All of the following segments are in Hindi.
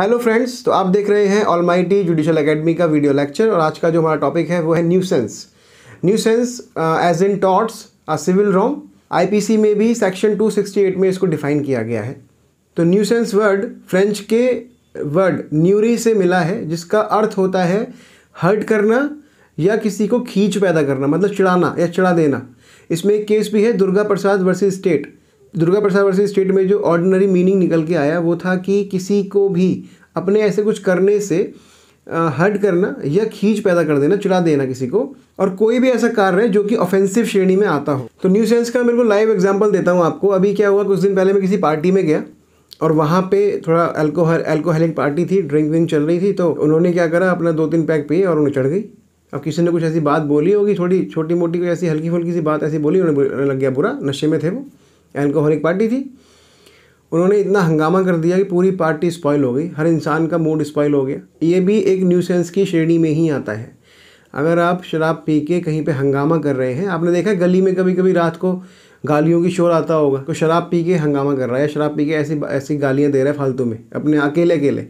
हेलो फ्रेंड्स तो आप देख रहे हैं ऑल माइटी जुडिशल अकेडमी का वीडियो लेक्चर और आज का जो हमारा टॉपिक है वो है nuisance nuisance as in torts a civil wrong IPC में भी सेक्शन 268 में इसको डिफाइन किया गया है तो न्यूसेंस वर्ड फ्रेंच के वर्ड न्यूरी से मिला है जिसका अर्थ होता है हर्ट करना या किसी को खींच पैदा करना मतलब चिड़ाना या चिड़ा देना इसमें एक केस भी है Durga Prasad versus state Durga Prasad versus state में जो ऑर्डिनरी मीनिंग निकल के आया वो था कि किसी को भी अपने ऐसे कुछ करने से हर्ट करना या खींच पैदा कर देना चुरा देना किसी को और कोई भी ऐसा कार्य है जो कि ऑफेंसिव श्रेणी में आता हो तो न्यू सेंस का मेरे को लाइव एग्जांपल देता हूँ आपको अभी क्या हुआ कुछ दिन पहले मैं किसी पार्टी में गया और वहाँ पे थोड़ा अल्कोहल अल्कोहलिक पार्टी थी ड्रिंक विंक चल रही थी तो उन्होंने क्या करा अपना दो तीन पैक पिए और उन्हें चढ़ गई अब किसी ने कुछ ऐसी बात बोली होगी थोड़ी छोटी मोटी कोई ऐसी हल्की फुल्की सी बात ऐसी बोली उन्हें लग गया बुरा नशे में थे वो एल्कोहलिक पार्टी थी उन्होंने इतना हंगामा कर दिया कि पूरी पार्टी स्पॉयल हो गई हर इंसान का मूड स्पॉयल हो गया ये भी एक न्यूसेंस की श्रेणी में ही आता है अगर आप शराब पी के कहीं पे हंगामा कर रहे हैं आपने देखा गली में कभी कभी रात को गालियों की शोर आता होगा कोई शराब पी के हंगामा कर रहा है शराब पी के ऐसी ऐसी गालियाँ दे रहा है फालतू में अपने अकेले अकेले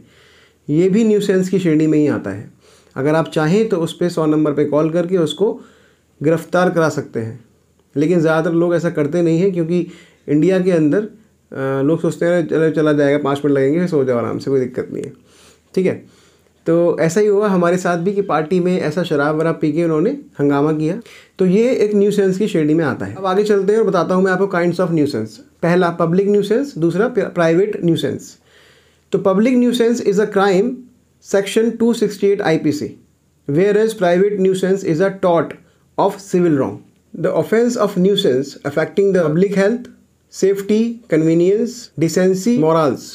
ये भी न्यूसेंस की श्रेणी में ही आता है अगर आप चाहें तो उस पर सौ नंबर पर कॉल करके उसको गिरफ्तार करा सकते हैं लेकिन ज़्यादातर लोग ऐसा करते नहीं हैं क्योंकि इंडिया के अंदर लोग सोचते हैं चलो चला जाएगा पाँच मिनट लगेंगे सो जाओ आराम से कोई दिक्कत नहीं है ठीक है तो ऐसा ही हुआ हमारे साथ भी कि पार्टी में ऐसा शराब वराब पी के उन्होंने हंगामा किया तो ये एक न्यू सेंस की श्रेणी में आता है अब आगे चलते हैं और बताता हूँ मैं आपको काइंड्स ऑफ न्यू सेंस पहला पब्लिक न्यू सेंस दूसरा प्राइवेट न्यू सेंस तो public nuisance is a crime section two sixty eight I P C whereas private nuisance is a टॉट of civil wrong the offence of nuisance affecting the public health safety convenience decency morals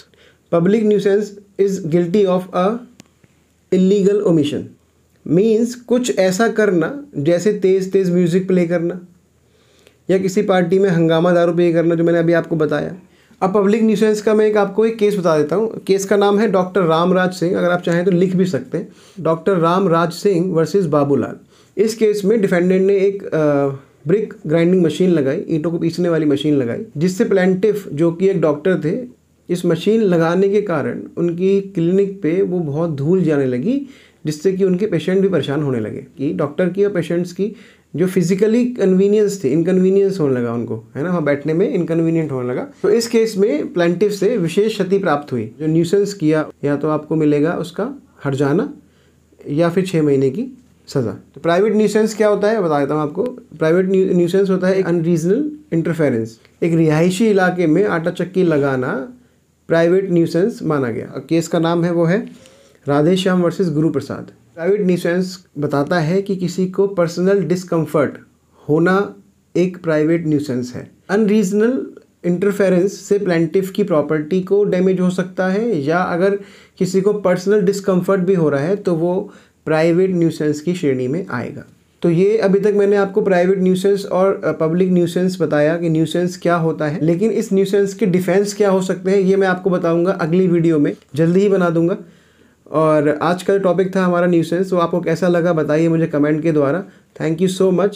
public nuisance is guilty of a illegal omission means कुछ ऐसा करना जैसे तेज़ तेज़ म्यूज़िक प्ले करना या किसी पार्टी में हंगामा दारू पे करना जो मैंने अभी आपको बताया अब पब्लिक न्यूसेंस का मैं एक आपको एक केस बता देता हूँ केस का नाम है डॉक्टर रामराज सिंह अगर आप चाहें तो लिख भी सकते हैं डॉक्टर रामराज सिंह वर्सेस बाबूलाल इस केस में डिफेंडेंट ने एक ब्रिक ग्राइंडिंग मशीन लगाई ईंटों को पीसने वाली मशीन लगाई जिससे प्लेंटिफ जो कि एक डॉक्टर थे इस मशीन लगाने के कारण उनकी क्लिनिक पे वो बहुत धूल जाने लगी जिससे कि उनके पेशेंट भी परेशान होने लगे कि डॉक्टर की और पेशेंट्स की जो फिजिकली कन्वीनियंस थी इनकन्वीनियंस होने लगा उनको है ना वहाँ बैठने में इनकन्वीनियंट होने लगा तो इस केस में प्लेंटिव से विशेष क्षति प्राप्त हुई जो न्यूसेंस किया या तो आपको मिलेगा उसका जाना या फिर छः महीने की सज़ा तो प्राइवेट न्यूसेंस क्या होता है बता देता हूँ आपको प्राइवेट न्यूसेंस होता है एक अनरीजनल इंटरफेरेंस एक रिहायशी इलाके में आटा चक्की लगाना प्राइवेट न्यूसेंस माना गया केस का नाम है वो है राधेश्याम वर्सेस गुरु प्रसाद प्राइवेट न्यूसेंस बताता है कि किसी को पर्सनल डिस्कम्फर्ट होना एक प्राइवेट न्यूसेंस है अनरीजनल इंटरफेरेंस से प्लेंटिफ की प्रॉपर्टी को डैमेज हो सकता है या अगर किसी को पर्सनल डिस्कम्फर्ट भी हो रहा है तो वो प्राइवेट न्यूसेंस की श्रेणी में आएगा तो ये अभी तक मैंने आपको प्राइवेट न्यूसेंस और पब्लिक न्यूसेंस बताया कि न्यूसेंस क्या होता है लेकिन इस न्यूसेंस के डिफेंस क्या हो सकते हैं ये मैं आपको बताऊंगा अगली वीडियो में जल्दी ही बना दूंगा और आज का टॉपिक था हमारा न्यूसेंस तो आपको कैसा लगा बताइए मुझे कमेंट के द्वारा थैंक यू सो मच